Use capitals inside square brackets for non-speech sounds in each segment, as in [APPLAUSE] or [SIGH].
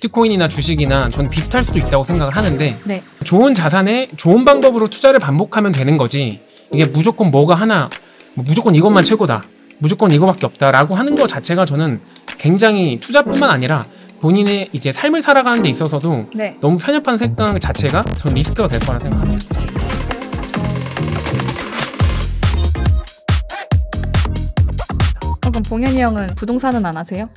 비트코인이나 주식이나 전 비슷할 수도 있다고 생각을 하는데 네. 좋은 자산에 좋은 방법으로 투자를 반복하면 되는 거지 이게 무조건 뭐가 하나 뭐 무조건 이것만 최고다 무조건 이거밖에 없다라고 하는 것 자체가 저는 굉장히 투자뿐만 아니라 본인의 이제 삶을 살아가는 데 있어서도 네. 너무 편협한 생각 자체가 저는 리스크가 될 거라 생각합니다. 그럼 봉현이 형은 부동산은 안 하세요?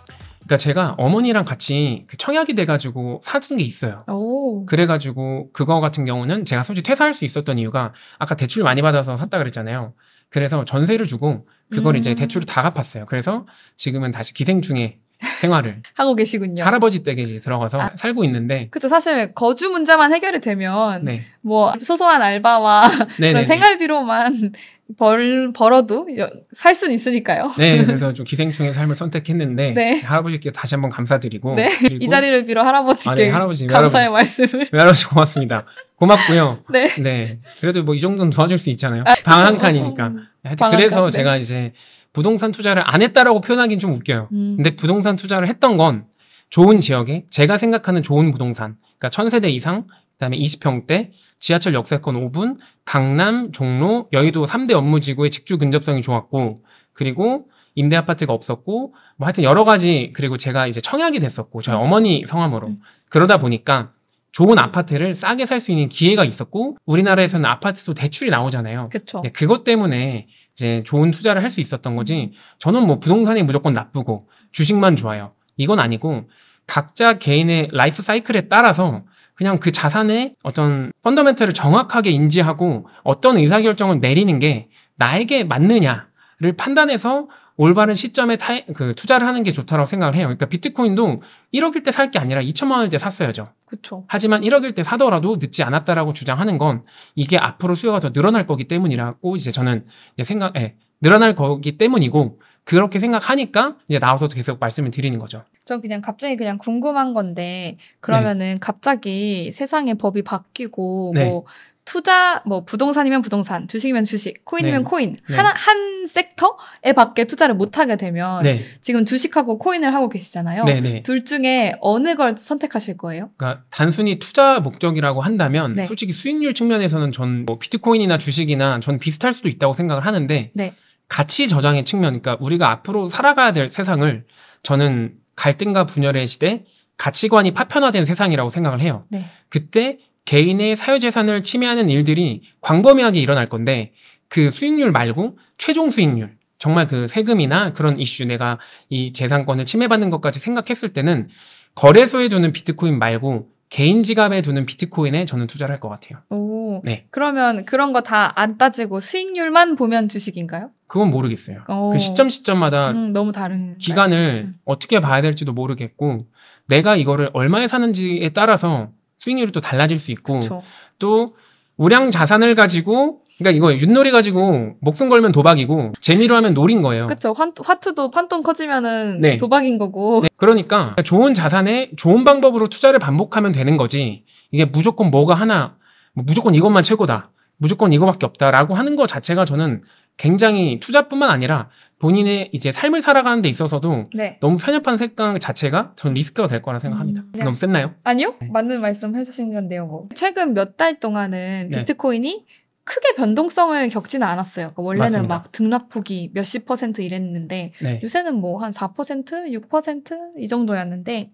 그러니까 제가 어머니랑 같이 그 청약이 돼가지고 사둔 게 있어요. 오. 그래가지고 그거 같은 경우는 제가 솔직히 퇴사할 수 있었던 이유가 아까 대출 많이 받아서 샀다 그랬잖아요. 그래서 전세를 주고 그걸 음. 이제 대출을 다 갚았어요. 그래서 지금은 다시 기생 중에 생활을 [LAUGHS] 하고 계시군요. 할아버지 댁에 들어가서 아, 살고 있는데 그렇죠. 사실 거주 문제만 해결이 되면 네. 뭐 소소한 알바와 [LAUGHS] 네, 네, 그런 네. 생활비로만 [LAUGHS] 벌, 벌어도 살 수는 있으니까요. 네, 그래서 좀 기생충의 삶을 선택했는데 네. 할아버지께 다시 한번 감사드리고, 네. 이 자리를 빌어 할아버지께 아, 네, 할아버지, 감사의 할아버지, 말씀을 할아버지 고맙습니다. 고맙고요. 네. 네. 그래도 뭐이 정도는 도와줄 수 있잖아요. 아, 방한 칸이니까. 음. 하여튼 그래서 칸, 제가 이제 부동산 투자를 안 했다라고 표현하기는 좀 웃겨요. 음. 근데 부동산 투자를 했던 건 좋은 지역에 제가 생각하는 좋은 부동산, 그러니까 천세대 이상, 그다음에 20평대, 지하철 역세권 5분, 강남, 종로, 여의도 3대 업무지구의 직주 근접성이 좋았고, 그리고 임대 아파트가 없었고, 뭐 하여튼 여러 가지 그리고 제가 이제 청약이 됐었고 저희 어머니 성함으로 음. 그러다 보니까 좋은 아파트를 싸게 살 수 있는 기회가 있었고 우리나라에서는 아파트도 대출이 나오잖아요. 그쵸. 네, 그것 때문에 이제 좋은 투자를 할 수 있었던 거지 저는 뭐 부동산이 무조건 나쁘고 주식만 좋아요. 이건 아니고 각자 개인의 라이프 사이클에 따라서 그냥 그 자산의 어떤 펀더멘털을 정확하게 인지하고 어떤 의사결정을 내리는 게 나에게 맞느냐를 판단해서 올바른 시점에 타이, 그 투자를 하는 게 좋다라고 생각을 해요. 그러니까 비트코인도 1억일 때 살 게 아니라 2천만 원일 때 샀어야죠. 그렇죠. 하지만 1억일 때 사더라도 늦지 않았다라고 주장하는 건 이게 앞으로 수요가 더 늘어날 거기 때문이라고 이제 저는 이제 생각, 예, 늘어날 거기 때문이고 그렇게 생각하니까 이제 나와서 계속 말씀을 드리는 거죠. 저 그냥 갑자기 그냥 궁금한 건데 그러면은 네. 갑자기 세상의 법이 바뀌고 네. 뭐 투자 뭐 부동산이면 부동산, 주식이면 주식, 코인이면 네. 코인 네. 하나 한 섹터에 밖에 투자를 못 하게 되면 네. 지금 주식하고 코인을 하고 계시잖아요. 네, 네. 둘 중에 어느 걸 선택하실 거예요? 그러니까 단순히 투자 목적이라고 한다면 솔직히 수익률 측면에서는 전뭐 비트코인이나 주식이나 전 비슷할 수도 있다고 생각을 하는데 가치 저장의 측면, 그러니까 우리가 앞으로 살아가야 될 세상을 저는 갈등과 분열의 시대, 가치관이 파편화된 세상이라고 생각을 해요. 그때 개인의 사유재산을 침해하는 일들이 광범위하게 일어날 건데 그 수익률 말고 최종 수익률 정말 그 세금이나 그런 이슈 내가 이 재산권을 침해받는 것까지 생각했을 때는 거래소에 두는 비트코인 말고 개인 지갑에 두는 비트코인에 저는 투자를 할 것 같아요. 오. 네. 그러면 그런 거 다 안 따지고 수익률만 보면 주식인가요? 그건 모르겠어요. 오. 그 시점 시점마다 음, 너무 다른 네. 기간을 음. 어떻게 봐야 될지도 모르겠고 내가 이거를 얼마에 사는지에 따라서 수익률이 또 달라질 수 있고 그쵸. 또 우량 자산을 가지고 그러니까 이거 윷놀이 가지고 목숨 걸면 도박이고 재미로 하면 놀인 거예요. 그렇죠. 화투도 판돈 커지면은 네. 도박인 거고. 네. 그러니까 좋은 자산에 좋은 방법으로 투자를 반복하면 되는 거지. 이게 무조건 뭐가 하나 무조건 이것만 최고다. 무조건 이거밖에 없다라고 하는 것 자체가 저는 굉장히 투자뿐만 아니라 본인의 이제 삶을 살아가는 데 있어서도 네. 너무 편협한 색각 자체가 저는 리스크가 될 거라 생각합니다. 음, 네. 너무 셌나요? 아니요. 네. 맞는 말씀 해주신 건데요. 뭐. 최근 몇 달 동안은 네. 비트코인이 크게 변동성을 겪지는 않았어요. 그러니까 원래는 맞습니다. 막 등락폭이 몇십 퍼센트 이랬는데 네. 요새는 뭐 한 4%, 6%이 정도였는데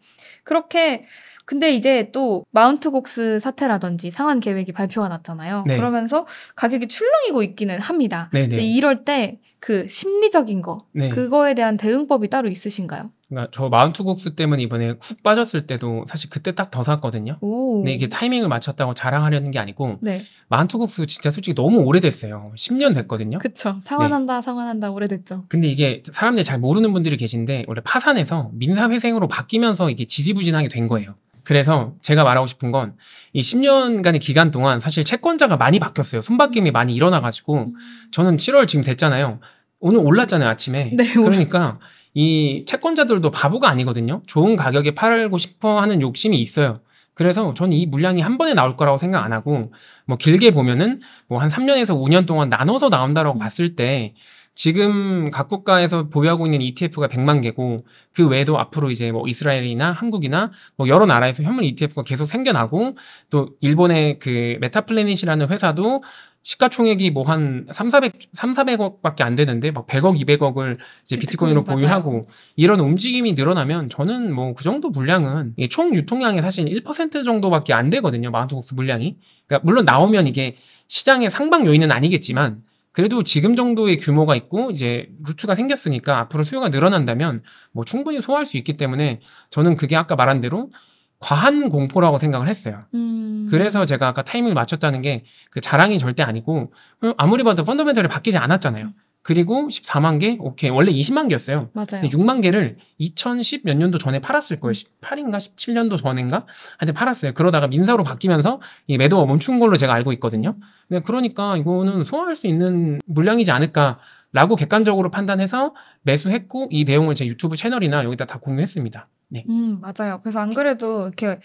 그렇게 근데 이제 또 마운트 곡스 사태라든지 상한 계획이 발표가 났잖아요. 네. 그러면서 가격이 출렁이고 있기는 합니다. 네, 네. 근데 이럴 때그 심리적인 거 네. 그거에 대한 대응법이 따로 있으신가요? 그러니까 저 마운트국수 때문에 이번에 훅 빠졌을 때도 사실 그때 딱 더 샀거든요. 오. 근데 이게 타이밍을 맞췄다고 자랑하려는 게 아니고 네. 마운트국수 진짜 솔직히 너무 오래됐어요. 10년 됐거든요. 그쵸. 네. 상환한다 네. 상환한다 오래됐죠. 근데 이게 사람들이 잘 모르는 분들이 계신데 원래 파산해서 민사회생으로 바뀌면서 이게 지지부진하게 된 거예요. 그래서 제가 말하고 싶은 건 이 10년간의 기간 동안 사실 채권자가 많이 바뀌었어요. 손바뀜이 많이 일어나가지고 음. 저는 7월 지금 됐잖아요. 오늘 올랐잖아요 아침에. 네, 그러니까 이 채권자들도 바보가 아니거든요. 좋은 가격에 팔고 싶어 하는 욕심이 있어요. 그래서 저는 이 물량이 한 번에 나올 거라고 생각 안 하고 뭐 길게 보면은 뭐 한 3년에서 5년 동안 나눠서 나온다라고 음. 봤을 때 지금 각 국가에서 보유하고 있는 ETF가 100만 개고 그 외에도 앞으로 이제 뭐 이스라엘이나 한국이나 뭐 여러 나라에서 현물 ETF가 계속 생겨나고 또 일본의 그 메타플래닛이라는 회사도 시가총액이 뭐 한 3, 400, 3, 400억밖에 안 되는데 막 100억, 200억을 이제 비트코인으로 비트코인, 보유하고 맞아요. 이런 움직임이 늘어나면 저는 뭐 그 정도 물량은 총 유통량의 사실 1% 정도밖에 안 되거든요. 마운트곡스 물량이. 그러니까 물론 나오면 이게 시장의 상방 요인은 아니겠지만 그래도 지금 정도의 규모가 있고 이제 루트가 생겼으니까 앞으로 수요가 늘어난다면 뭐 충분히 소화할 수 있기 때문에 저는 그게 아까 말한 대로 과한 공포라고 생각을 했어요. 음. 그래서 제가 아까 타이밍을 맞췄다는 게 그 자랑이 절대 아니고 음, 아무리 봐도 펀더멘털이 바뀌지 않았잖아요. 그리고 14만 개? 오케이. 원래 20만 개였어요. 맞아요. 6만 개를 2010 몇 년도 전에 팔았을 거예요. 18인가 17년도 전인가? 하여튼 팔았어요. 그러다가 민사로 바뀌면서 이 매도가 멈춘 걸로 제가 알고 있거든요. 근데 그러니까 이거는 소화할 수 있는 물량이지 않을까라고 객관적으로 판단해서 매수했고 이 내용을 제 유튜브 채널이나 여기다 다 공유했습니다. 네. 음, 맞아요. 그래서 안 그래도 이렇게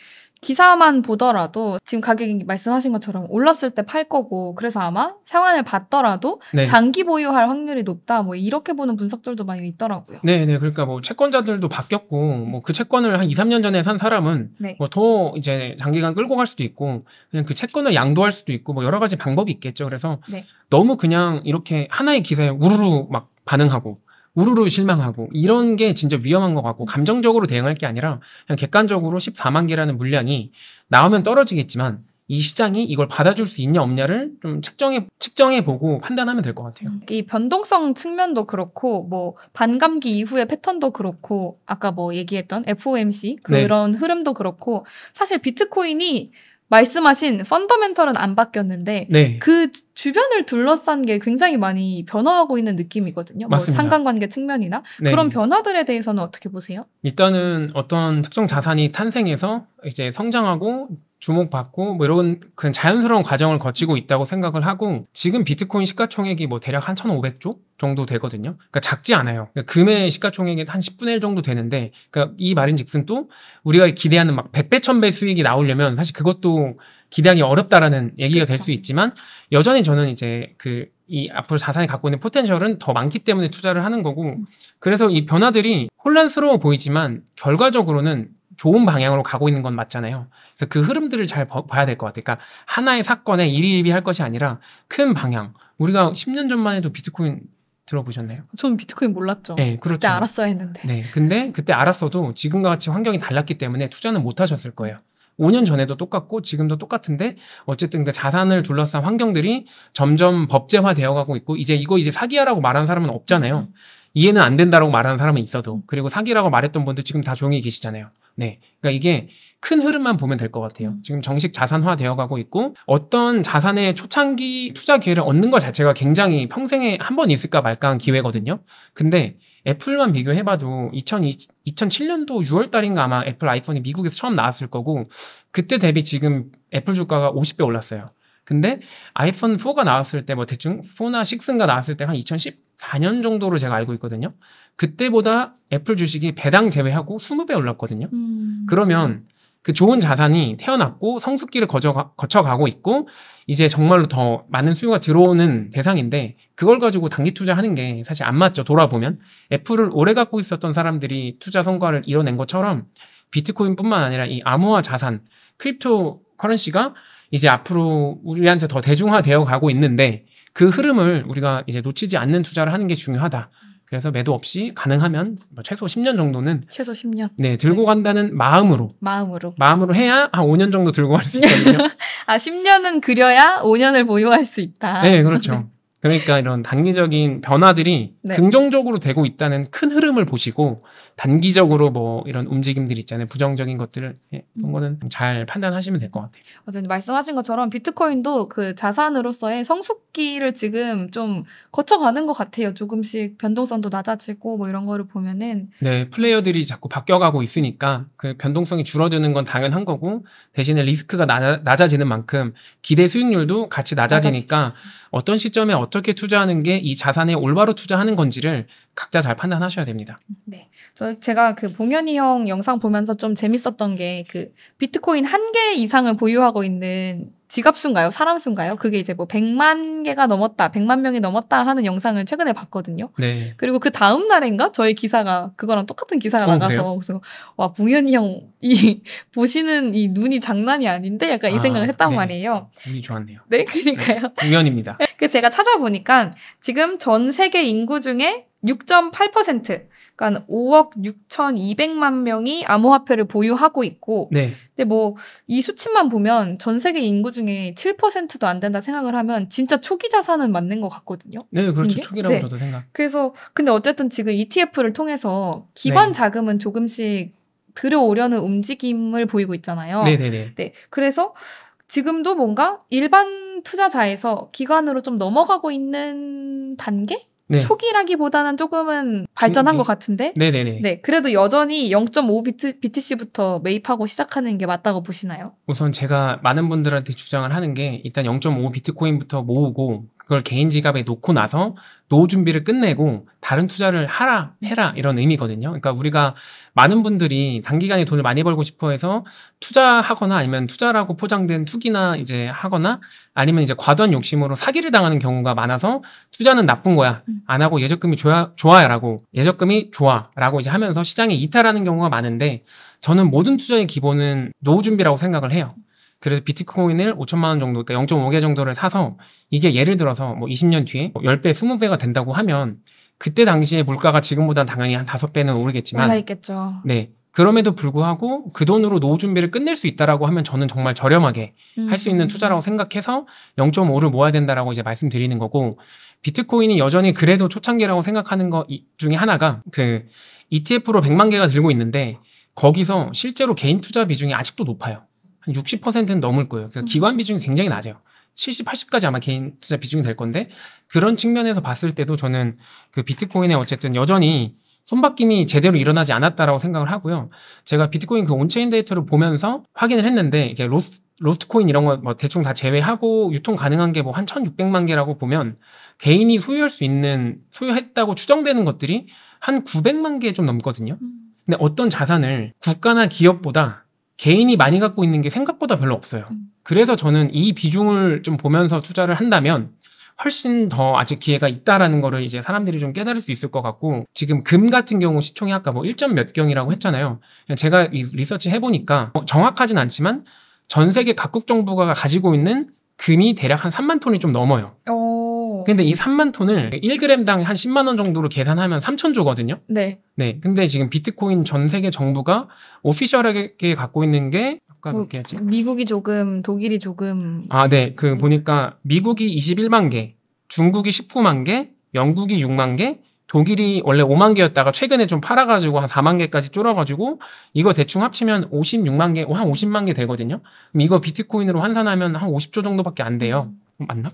기사만 보더라도 지금 가격이 말씀하신 것처럼 올랐을 때 팔 거고 그래서 아마 상환을 받더라도 네. 장기 보유할 확률이 높다 뭐 이렇게 보는 분석들도 많이 있더라고요. 네, 네. 그러니까 뭐 채권자들도 바뀌었고 뭐 그 채권을 한 2, 3년 전에 산 사람은 네. 뭐더 이제 장기간 끌고 갈 수도 있고 그냥 그 채권을 양도할 수도 있고 뭐 여러 가지 방법이 있겠죠. 그래서 네. 너무 그냥 이렇게 하나의 기사에 우르르 막 반응하고 우르르 실망하고 이런 게 진짜 위험한 것 같고 감정적으로 대응할 게 아니라 그냥 객관적으로 14만 개라는 물량이 나오면 떨어지겠지만 이 시장이 이걸 받아줄 수 있냐 없냐를 좀 측정해 측정해 보고 판단하면 될 것 같아요. 이 변동성 측면도 그렇고 뭐 반감기 이후의 패턴도 그렇고 아까 뭐 얘기했던 FOMC 네. 그런 네. 흐름도 그렇고 사실 비트코인이 말씀하신 펀더멘털은 안 바뀌었는데 네. 그 주변을 둘러싼 게 굉장히 많이 변화하고 있는 느낌이거든요. 뭐 맞습니다. 뭐 상관관계 측면이나 네. 그런 변화들에 대해서는 어떻게 보세요? 일단은 어떤 특정 자산이 탄생해서 이제 성장하고 주목받고 뭐 이런 그냥 자연스러운 과정을 거치고 있다고 생각을 하고 지금 비트코인 시가총액이 뭐 대략 한 1,500조 정도 되거든요. 그러니까 작지 않아요. 그러니까 금의 시가총액이 한 10분의 1 정도 되는데 그러니까 이 말인즉슨 또 우리가 기대하는 막 100배 1000배 수익이 나오려면 사실 그것도 기대하기 어렵다라는 얘기가 그렇죠. 될수 있지만 여전히 저는 이제 그 이 앞으로 자산이 갖고 있는 포텐셜은 더 많기 때문에 투자를 하는 거고 음. 그래서 이 변화들이 혼란스러워 보이지만 결과적으로는 좋은 방향으로 가고 있는 건 맞잖아요. 그래서 그 흐름들을 잘 봐야 될 것 같아요. 그러니까 하나의 사건에 일일비할 것이 아니라 큰 방향. 우리가 10년 전만 해도 비트코인 들어보셨나요? 저는 비트코인 몰랐죠. 네, 그렇죠. 그때 알았어야 했는데. 네, 근데 그때 알았어도 지금과 같이 환경이 달랐기 때문에 투자는 못 하셨을 거예요. 5년 전에도 똑같고 지금도 똑같은데 어쨌든 그 자산을 둘러싼 환경들이 점점 법제화되어 가고 있고 이제 이거 이제 사기야라고 말하는 사람은 없잖아요. 음. 이해는 안 된다라고 말하는 사람은 있어도 그리고 사기라고 말했던 분들 지금 다 조용히 계시잖아요. 네. 그러니까 이게 큰 흐름만 보면 될 것 같아요. 음. 지금 정식 자산화 되어 가고 있고 어떤 자산의 초창기 투자 기회를 얻는 것 자체가 굉장히 평생에 한 번 있을까 말까한 기회거든요. 근데 애플만 비교해봐도 2 0 0 2007년도 6월 달인가 아마 애플 아이폰이 미국에서 처음 나왔을 거고 그때 대비 지금 애플 주가가 50배 올랐어요. 근데 아이폰 4가 나왔을 때 뭐 대충 4나 6인가 나왔을 때 한 2014년 정도로 제가 알고 있거든요. 그때보다 애플 주식이 배당 제외하고 20배 올랐거든요. 음. 그러면 그 좋은 자산이 태어났고 성숙기를 거쳐가, 거쳐가고 있고 이제 정말로 더 많은 수요가 들어오는 대상인데 그걸 가지고 단기 투자하는 게 사실 안 맞죠. 돌아보면 애플을 오래 갖고 있었던 사람들이 투자 성과를 이뤄낸 것처럼 비트코인뿐만 아니라 이 암호화 자산, 크립토 커런시가 이제 앞으로 우리한테 더 대중화되어 가고 있는데 그 흐름을 우리가 이제 놓치지 않는 투자를 하는 게 중요하다. 그래서 매도 없이 가능하면 뭐 최소 10년 정도는 최소 10년 네 들고 네. 간다는 마음으로 마음으로 마음으로 해야 한 5년 정도 들고 갈 수 있거든요. [LAUGHS] 아 10년은 그려야 5년을 보유할 수 있다. 네 그렇죠. 네. 그러니까 이런 단기적인 변화들이 네. 긍정적으로 되고 있다는 큰 흐름을 보시고 단기적으로 뭐 이런 움직임들 있잖아요. 부정적인 것들을 예, 그런 음. 거는 잘 판단하시면 될 것 같아요. 맞아요. 어, 말씀하신 것처럼 비트코인도 그 자산으로서의 성숙기를 지금 좀 거쳐가는 것 같아요. 조금씩 변동성도 낮아지고 뭐 이런 거를 보면은 네 플레이어들이 자꾸 바뀌어가고 있으니까 그 변동성이 줄어드는 건 당연한 거고 대신에 리스크가 낮아, 지는 만큼 기대 수익률도 같이 낮아지니까 낮아지죠. 어떤 시점에 어떻게 투자하는 게 이 자산에 올바로 투자하는 건지를 각자 잘 판단하셔야 됩니다. 네. 저 제가 그 봉현이 형 영상 보면서 좀 재밌었던 게 그 비트코인 한 개 이상을 보유하고 있는 지갑 수인가요? 사람 수인가요? 그게 이제 뭐 100만 개가 넘었다, 100만 명이 넘었다 하는 영상을 최근에 봤거든요. 네. 그리고 그 다음 날인가 저희 기사가 그거랑 똑같은 기사가 어, 나가서 그래요? 그래서 와 봉현이 형이 [LAUGHS] 보시는 이 눈이 장난이 아닌데 약간 아, 이 생각을 했단 네. 말이에요. 눈이 좋았네요. 네, 그러니까요. 네, 봉현입니다. 그 제가 찾아보니까 지금 전 세계 인구 중에 6.8% 그러니까 5억 6,200만 명이 암호화폐를 보유하고 있고 네. 근데 뭐 이 수치만 보면 전 세계 인구 중에 7%도 안 된다 생각을 하면 진짜 초기 자산은 맞는 것 같거든요. 네, 그렇죠. 초기라고 네. 저도 생각. 그래서 근데 어쨌든 지금 ETF를 통해서 기관 네. 자금은 조금씩 들여오려는 움직임을 보이고 있잖아요. 네, 네, 네. 네. 그래서 지금도 뭔가 일반 투자자에서 기관으로 좀 넘어가고 있는 단계? 네. 초기라기보다는 조금은 발전한 중, 네. 것 같은데. 네네네. 네, 그래도 여전히 0.5 BTC부터 매입하고 시작하는 게 맞다고 보시나요? 우선 제가 많은 분들한테 주장을 하는 게 일단 0.5 비트코인부터 모으고 그걸 개인 지갑에 놓고 나서 노후 준비를 끝내고 다른 투자를 하라 해라 이런 의미거든요. 그러니까 우리가 많은 분들이 단기간에 돈을 많이 벌고 싶어 해서 투자하거나 아니면 투자라고 포장된 투기나 이제 하거나 아니면 이제 과도한 욕심으로 사기를 당하는 경우가 많아서 투자는 나쁜 거야. 음. 안 하고 예적금이 좋아, 좋아라고 요 예적금이 좋아라고 이제 하면서 시장에 이탈하는 경우가 많은데 저는 모든 투자의 기본은 노후 준비라고 생각을 해요. 그래서 비트코인을 5천만 원 정도, 그러니까 0.5개 정도를 사서 이게 예를 들어서 뭐 20년 뒤에 10배, 뭐 20배가 된다고 하면 그때 당시에 물가가 지금보다 당연히 한 5배는 오르겠지만 올라 있겠죠. 네. 그럼에도 불구하고 그 돈으로 노후 준비를 끝낼 수 있다라고 하면 저는 정말 저렴하게 음. 할수 있는 투자라고 생각해서 0.5를 모아야 된다라고 이제 말씀드리는 거고 비트코인이 여전히 그래도 초창기라고 생각하는 것 중에 하나가 그 ETF로 100만 개가 들고 있는데 거기서 실제로 개인 투자 비중이 아직도 높아요. 한 60%는 넘을 거예요. 그러니까 기관 음. 비중이 굉장히 낮아요. 70, 80까지 아마 개인 투자 비중이 될 건데 그런 측면에서 봤을 때도 저는 그 비트코인에 어쨌든 여전히 손바뀜이 제대로 일어나지 않았다라고 생각을 하고요. 제가 비트코인 그 온체인 데이터를 보면서 확인을 했는데 이게 로스 로스트 코인 이런 거뭐 대충 다 제외하고 유통 가능한 게 뭐 한 1,600만 개라고 보면 개인이 소유할 수 있는 소유했다고 추정되는 것들이 한 900만 개 좀 넘거든요. 음. 근데 어떤 자산을 국가나 기업보다 개인이 많이 갖고 있는 게 생각보다 별로 없어요. 음. 그래서 저는 이 비중을 좀 보면서 투자를 한다면 훨씬 더 아직 기회가 있다라는 거를 이제 사람들이 좀 깨달을 수 있을 것 같고 지금 금 같은 경우 시총이 아까 뭐 1점 몇 경이라고 했잖아요. 제가 리서치 해보니까 뭐 정확하진 않지만 전 세계 각국 정부가 가지고 있는 금이 대략 한 3만 톤이 좀 넘어요. 오. 어. 근데 이 3만 톤을 1g당 한 10만 원 정도로 계산하면 3천 조거든요. 네. 네. 근데 지금 비트코인 전 세계 정부가 오피셜하게 갖고 있는 게 아까 뭐, 몇개 였지? 미국이 조금, 독일이 조금. 아, 네. 그 보니까 미국이 21만 개, 중국이 19만 개, 영국이 6만 개, 독일이 원래 5만 개였다가 최근에 좀 팔아가지고 한 4만 개까지 줄어가지고 이거 대충 합치면 56만 개, 한 50만 개 되거든요. 그럼 이거 비트코인으로 환산하면 한 50조 정도밖에 안 돼요. 음. 맞나?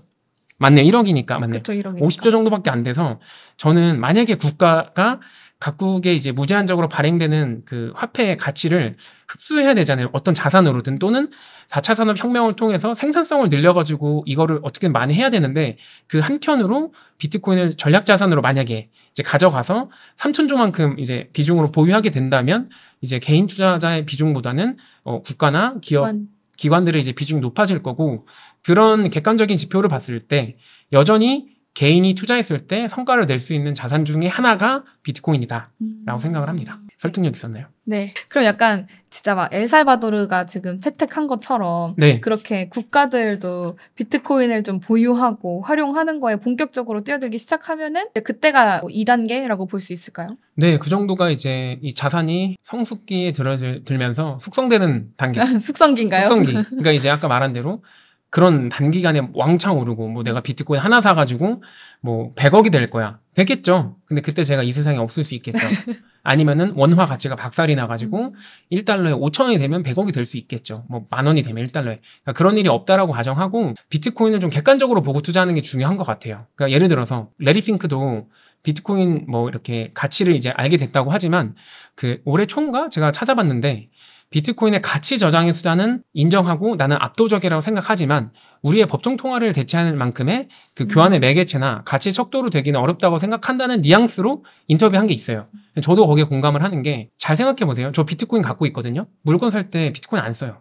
맞네요. 1억이니까 맞네. 그쵸, 1억이니까. 50조 정도밖에 안 돼서 저는 만약에 국가가 각국에 이제 무제한적으로 발행되는 그 화폐의 가치를 흡수해야 되잖아요. 어떤 자산으로든 또는 4차 산업 혁명을 통해서 생산성을 늘려가지고 이거를 어떻게든 많이 해야 되는데 그 한켠으로 비트코인을 전략 자산으로 만약에 이제 가져가서 3천조만큼 이제 비중으로 보유하게 된다면 이제 개인 투자자의 비중보다는 어, 국가나 기업 기관. 기관들의 이제 비중이 높아질 거고 그런 객관적인 지표를 봤을 때 여전히 개인이 투자했을 때 성과를 낼 수 있는 자산 중에 하나가 비트코인이다라고 음. 생각을 합니다. 설득력 있었나요? 네. 그럼 약간 진짜 막 엘살바도르가 지금 채택한 것처럼 네. 그렇게 국가들도 비트코인을 좀 보유하고 활용하는 거에 본격적으로 뛰어들기 시작하면은 그때가 뭐 2단계라고 볼 수 있을까요? 네, 그 정도가 이제 이 자산이 성숙기에 들어들면서 숙성되는 단계. [LAUGHS] 숙성기인가요? 숙성기. 그러니까 이제 아까 말한 대로 그런 단기간에 왕창 오르고 뭐 내가 비트코인 하나 사가지고 뭐 100억이 될 거야 되겠죠 근데 그때 제가 이 세상에 없을 수 있겠죠 [LAUGHS] 아니면은 원화 가치가 박살이 나가지고 1달러에 음. 5천원이 되면 100억이 될 수 있겠죠 뭐 만 원이 되면 1달러에 그러니까 그런 일이 없다라고 가정하고 비트코인을 좀 객관적으로 보고 투자하는 게 중요한 것 같아요 그러니까 예를 들어서 레디 핑크도 비트코인 뭐 이렇게 가치를 이제 알게 됐다고 하지만 그 올해 총가 제가 찾아봤는데 비트코인의 가치 저장의 수단은 인정하고 나는 압도적이라고 생각하지만 우리의 법정 통화를 대체하는 만큼의 그 교환의 음. 매개체나 가치 척도로 되기는 어렵다고 생각한다는 뉘앙스로 인터뷰한 게 있어요. 저도 거기에 공감을 하는 게 잘 생각해 보세요. 저 비트코인 갖고 있거든요. 물건 살 때 비트코인 안 써요.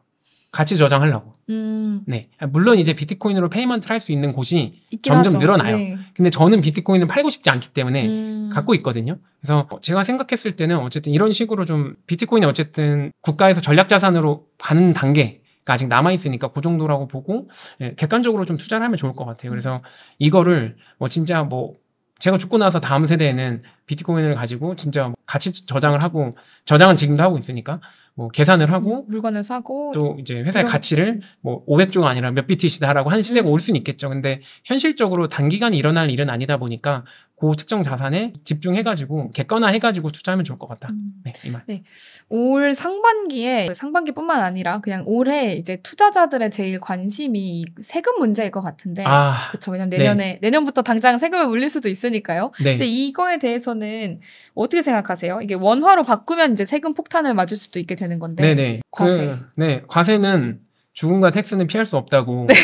같이 저장하려고. 음. 네. 물론 이제 비트코인으로 페이먼트를 할 수 있는 곳이 점점 하죠. 늘어나요. 네. 근데 저는 비트코인을 팔고 싶지 않기 때문에 음. 갖고 있거든요. 그래서 제가 생각했을 때는 어쨌든 이런 식으로 좀 비트코인이 어쨌든 국가에서 전략자산으로 가는 단계. 가 아직 남아 있으니까 그 정도라고 보고 예, 객관적으로 좀 투자를 하면 좋을 것 같아요. 그래서 음. 이거를 뭐 진짜 뭐 제가 죽고 나서 다음 세대에는 비트코인을 가지고 진짜 뭐 같이 저장을 하고 저장은 지금도 하고 있으니까 뭐 계산을 음, 하고 물건을 사고 또 이제 회사의 이런... 가치를 뭐 500조가 아니라 몇비트 c 다라고한 시대가 음. 올 수는 있겠죠. 근데 현실적으로 단기간에 일어날 일은 아니다 보니까 그 특정 자산에 집중해가지고 객관화해가지고 투자하면 좋을 것 같다. 음. 네, 이 말. 네. 올 상반기에 그 상반기뿐만 아니라 그냥 올해 이제 투자자들의 제일 관심이 세금 문제일 것 같은데, 아, 그렇죠. 왜냐면 내년에 네. 내년부터 당장 세금을 물릴 수도 있으니까요. 네. 근데 이거에 대해서는 어떻게 생각하세요? 이게 원화로 바꾸면 이제 세금 폭탄을 맞을 수도 있게 되는 건데, 네네. 네. 그 과세. 그, 네, 과세는 죽음과 텍스는 피할 수 없다고. 네.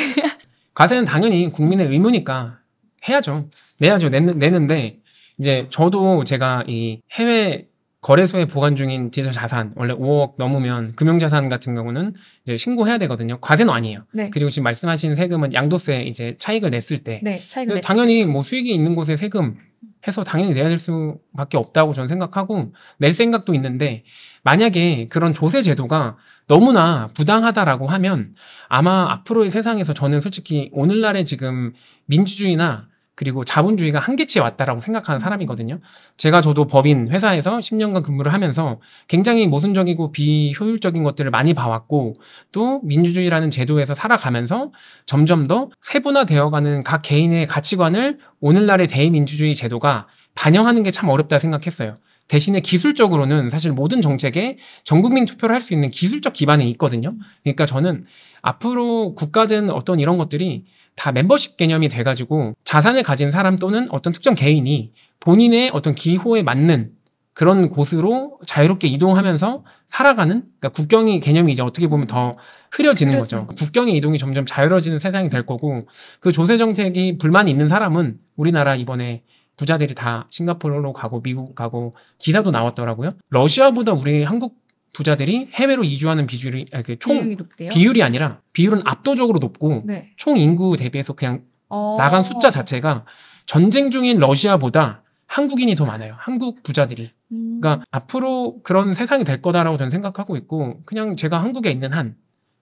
과세는 당연히 국민의 의무니까 해야죠. 내야죠. 내, 는 내는데 이제 저도 제가 이 해외 거래소에 보관 중인 디지털 자산 원래 5억 넘으면 금융자산 같은 경우는 이제 신고해야 되거든요. 과세는 아니에요. 네. 그리고 지금 말씀하신 세금은 양도세 이제 차익을 냈을 때 네, 차익을 당연히 냈을 뭐 수익이 있는 곳에 세금 해서 당연히 내야 될 수밖에 없다고 저는 생각하고 낼 생각도 있는데 만약에 그런 조세 제도가 너무나 부당하다라고 하면 아마 앞으로의 세상에서 저는 솔직히 오늘날의 지금 민주주의나 그리고 자본주의가 한계치에 왔다라고 생각하는 사람이거든요. 제가 저도 법인 회사에서 10년간 근무를 하면서 굉장히 모순적이고 비효율적인 것들을 많이 봐왔고 또 민주주의라는 제도에서 살아가면서 점점 더 세분화되어가는 각 개인의 가치관을 오늘날의 대의민주주의 제도가 반영하는 게 참 어렵다 생각했어요. 대신에 기술적으로는 사실 모든 정책에 전 국민 투표를 할 수 있는 기술적 기반이 있거든요. 그러니까 저는 앞으로 국가든 어떤 이런 것들이 다 멤버십 개념이 돼가지고 자산을 가진 사람 또는 어떤 특정 개인이 본인의 어떤 기호에 맞는 그런 곳으로 자유롭게 이동하면서 살아가는 그러니까 국경이 개념이 이제 어떻게 보면 더 흐려지는 그렇죠. 거죠. 그러니까 국경의 이동이 점점 자유로워지는 세상이 될 거고 그 조세 정책이 불만이 있는 사람은 우리나라 이번에 부자들이 다 싱가포르로 가고 미국 가고 기사도 나왔더라고요. 러시아보다 우리 한국 부자들이 해외로 이주하는 비율이 아, 총 비율이 아니라 비율은 압도적으로 높고 네. 총 인구 대비해서 그냥 어... 나간 숫자 자체가 전쟁 중인 러시아보다 한국인이 더 많아요. 한국 부자들이. 음... 그러니까 앞으로 그런 세상이 될 거다라고 저는 생각하고 있고 그냥 제가 한국에 있는 한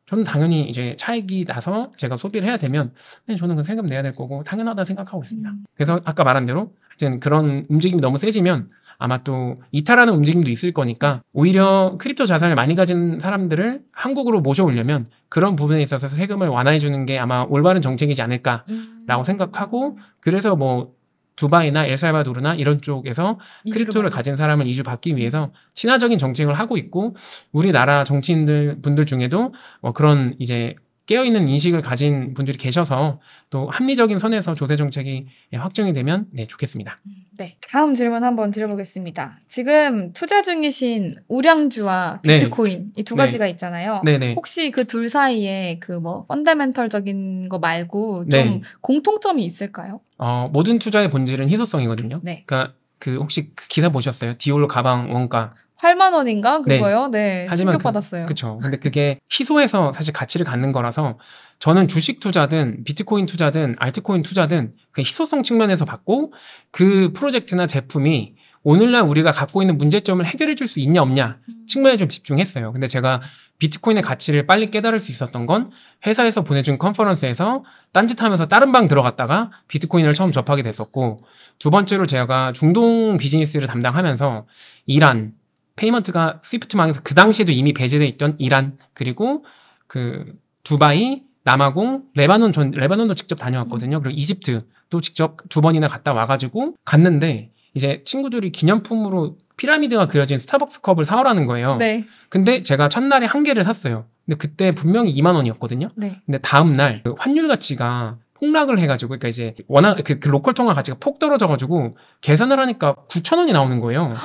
저는 당연히 이제 차익이 나서 제가 소비를 해야 되면 네, 저는 그 세금 내야 될 거고 당연하다 생각하고 있습니다. 음. 그래서 아까 말한 대로 하여튼 그런 움직임이 너무 세지면 아마 또 이탈하는 움직임도 있을 거니까 오히려 크립토 자산을 많이 가진 사람들을 한국으로 모셔오려면 그런 부분에 있어서 세금을 완화해주는 게 아마 올바른 정책이지 않을까라고 음. 생각하고 그래서 뭐 두바이나 엘살바도르나 이런 쪽에서 크립토를 가진 사람을 이주 받기 음. 위해서 친화적인 정책을 하고 있고 우리나라 정치인들 분들 중에도 어, 그런 이제 깨어있는 인식을 가진 분들이 계셔서 또 합리적인 선에서 조세 정책이 확정이 되면 네, 좋겠습니다. 네. 다음 질문 한번 드려보겠습니다. 지금 투자 중이신 우량주와 네. 비트코인 네. 이두 가지가 네. 있잖아요. 네네. 혹시 그 둘 사이에 그 뭐 펀더멘털적인 거 말고 네. 좀 네. 공통점이 있을까요? 어, 모든 투자의 본질은 희소성이거든요. 네. 그러니까 그 혹시 그 기사 보셨어요? 디올 가방 원가 8만 원인가 네. 그거요? 네. 네. 하지만 그 충격받았어요. 그, 쵸 근데 그게 희소해서 사실 가치를 갖는 거라서 저는 주식 투자든 비트코인 투자든 알트코인 투자든 그 희소성 측면에서 받고 그 프로젝트나 제품이 오늘날 우리가 갖고 있는 문제점을 해결해 줄 수 있냐 없냐 음. 측면에 좀 집중했어요. 근데 제가 비트코인의 가치를 빨리 깨달을 수 있었던 건 회사에서 보내준 컨퍼런스에서 딴짓하면서 다른 방 들어갔다가 비트코인을 처음 접하게 됐었고 두 번째로 제가 중동 비즈니스를 담당하면서 이란, 페이먼트가 스위프트망에서 그 당시에도 이미 배제돼 있던 이란 그리고 그 두바이 남아공, 레바논 전 레바논도 직접 다녀왔거든요. 그리고 이집트도 직접 두 번이나 갔다 와가지고 갔는데 이제 친구들이 기념품으로 피라미드가 그려진 스타벅스 컵을 사오라는 거예요. 네. 근데 제가 첫날에 한 개를 샀어요. 근데 그때 분명히 2만 원이었거든요. 네. 근데 다음 날그 환율 가치가 폭락을 해가지고 그러니까 이제 워낙 그, 그 로컬 통화 가치가 폭 떨어져가지고 계산을 하니까 9천 원이 나오는 거예요.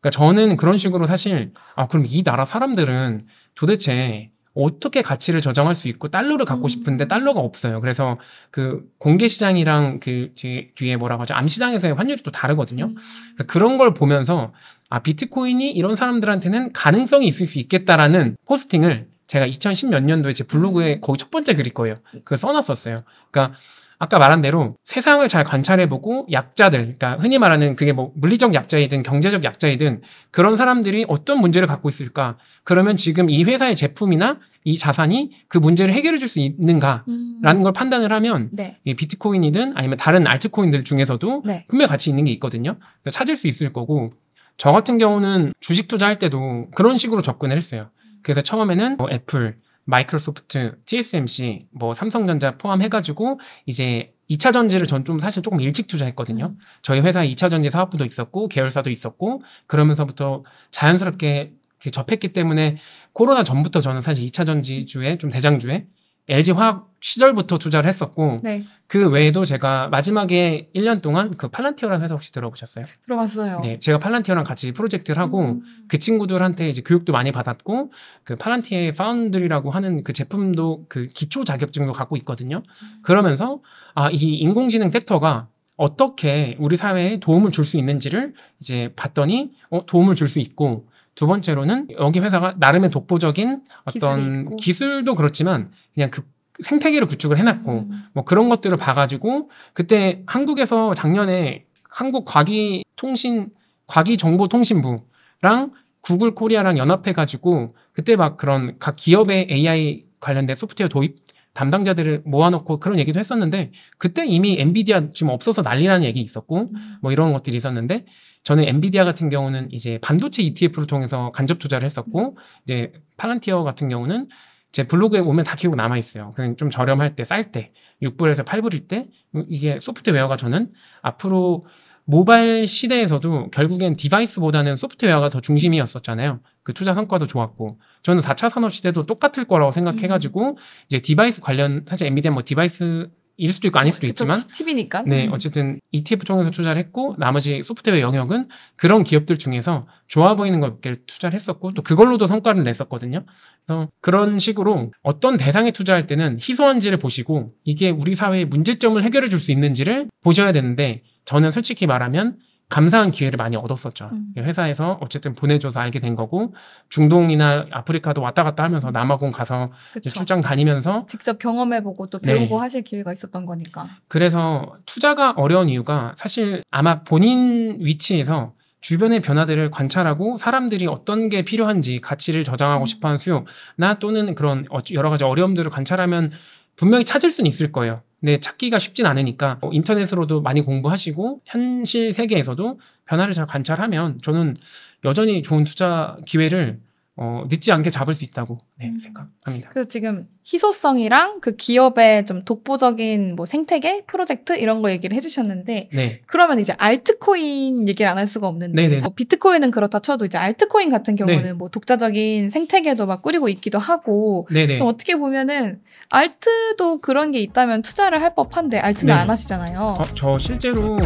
그러니까 저는 그런 식으로 사실 아 그럼 이 나라 사람들은 도대체 어떻게 가치를 저장할 수 있고 달러를 갖고 음. 싶은데 달러가 없어요. 그래서 그 공개 시장이랑 그 뒤, 뒤에 뭐라고 하죠? 암시장에서의 환율이 또 다르거든요. 음. 그래서 그런 걸 보면서 아 비트코인이 이런 사람들한테는 가능성이 있을 수 있겠다라는 포스팅을 제가 2010몇 년도에 제 블로그에 음. 거기첫 번째 글일 거예요. 음. 그거 써놨었어요. 그러니까 아까 말한 대로 세상을 잘 관찰해보고 약자들, 그러니까 흔히 말하는 그게 뭐 물리적 약자이든 경제적 약자이든 그런 사람들이 어떤 문제를 갖고 있을까? 그러면 지금 이 회사의 제품이나 이 자산이 그 문제를 해결해 줄 수 있는가라는 음. 걸 판단을 하면 네. 이 비트코인이든 아니면 다른 알트코인들 중에서도 네. 분명히 가치 있는 게 있거든요. 찾을 수 있을 거고 저 같은 경우는 주식 투자할 때도 그런 식으로 접근을 했어요. 그래서 처음에는 뭐 애플, 마이크로소프트, TSMC, 뭐 삼성전자 포함해가지고 이제 2차 전지를 전 좀 사실 조금 일찍 투자했거든요. 저희 회사 2차 전지 사업부도 있었고 계열사도 있었고 그러면서부터 자연스럽게 접했기 때문에 코로나 전부터 저는 사실 2차 전지주에 좀 대장주에 LG 화학 시절부터 투자를 했었고 네. 그 외에도 제가 마지막에 1년 동안 그 팔란티어라는 회사 혹시 들어보셨어요? 들어봤어요. 네, 제가 팔란티어랑 같이 프로젝트를 하고 음. 그 친구들한테 이제 교육도 많이 받았고 그 팔란티어의 파운드리라고 하는 그 제품도 그 기초 자격증도 갖고 있거든요. 음. 그러면서 아 이 인공지능 섹터가 어떻게 우리 사회에 도움을 줄 수 있는지를 이제 봤더니 어, 도움을 줄 수 있고 두 번째로는 여기 회사가 나름의 독보적인 어떤 기술도 그렇지만 그냥 그 생태계를 구축을 해놨고 음. 뭐 그런 것들을 봐가지고 그때 한국에서 작년에 한국 과기 통신 과기 정보 통신부랑 구글 코리아랑 연합해가지고 그때 막 그런 각 기업의 AI 관련된 소프트웨어 도입 담당자들을 모아놓고 그런 얘기도 했었는데 그때 이미 엔비디아 지금 없어서 난리라는 얘기 있었고 음. 뭐 이런 것들이 있었는데 저는 엔비디아 같은 경우는 이제 반도체 ETF를 통해서 간접 투자를 했었고 이제 파란티어 같은 경우는 제 블로그에 오면 다 기록 남아 있어요. 그냥 좀 저렴할 때, 쌀 때, 6불에서 8불일 때 이게 소프트웨어가 저는 앞으로 모바일 시대에서도 결국엔 디바이스보다는 소프트웨어가 더 중심이었었잖아요. 그 투자 성과도 좋았고 저는 4차 산업 시대도 똑같을 거라고 생각해가지고 음. 이제 디바이스 관련 사실 엔비디아 뭐 디바이스 일 수도 있고 아닐 수도 어, 있지만 그이니까 네, 음. 어쨌든 ETF 통해서 투자를 했고 나머지 소프트웨어 영역은 그런 기업들 중에서 좋아 보이는 것들 투자를 했었고 또 그걸로도 성과를 냈었거든요. 그래서 그런 식으로 어떤 대상에 투자할 때는 희소한지를 보시고 이게 우리 사회의 문제점을 해결해 줄 수 있는지를 보셔야 되는데 저는 솔직히 말하면 감사한 기회를 많이 얻었었죠. 음. 예, 회사에서 어쨌든 보내줘서 알게 된 거고 중동이나 아프리카도 왔다 갔다 하면서 음. 남아공 가서 출장 다니면서 직접 경험해보고 또 네. 배우고 네. 하실 기회가 있었던 거니까. 그래서 투자가 어려운 이유가 사실 아마 본인 위치에서 주변의 변화들을 관찰하고 사람들이 어떤 게 필요한지 가치를 저장하고 음. 싶어하는 수요나 또는 그런 어, 여러 가지 어려움들을 관찰하면 분명히 찾을 수는 있을 거예요. 근데 네, 찾기가 쉽진 않으니까 어, 인터넷으로도 많이 공부하시고 현실 세계에서도 변화를 잘 관찰하면 저는 여전히 좋은 투자 기회를 어, 늦지 않게 잡을 수 있다고 네, 음. 생각합니다. 그래서 지금 희소성이랑 그 기업의 좀 독보적인 뭐 생태계 프로젝트 이런 거 얘기를 해주셨는데 네. 그러면 이제 알트코인 얘기를 안 할 수가 없는데 네, 네, 뭐 비트코인은 그렇다 쳐도 이제 알트코인 같은 경우는 네. 뭐 독자적인 생태계도 막 꾸리고 있기도 하고 좀 어떻게 보면은 알트도 그런 게 있다면 투자를 할 법한데 알트는 네. 안 하시잖아요. 어, 저 실제로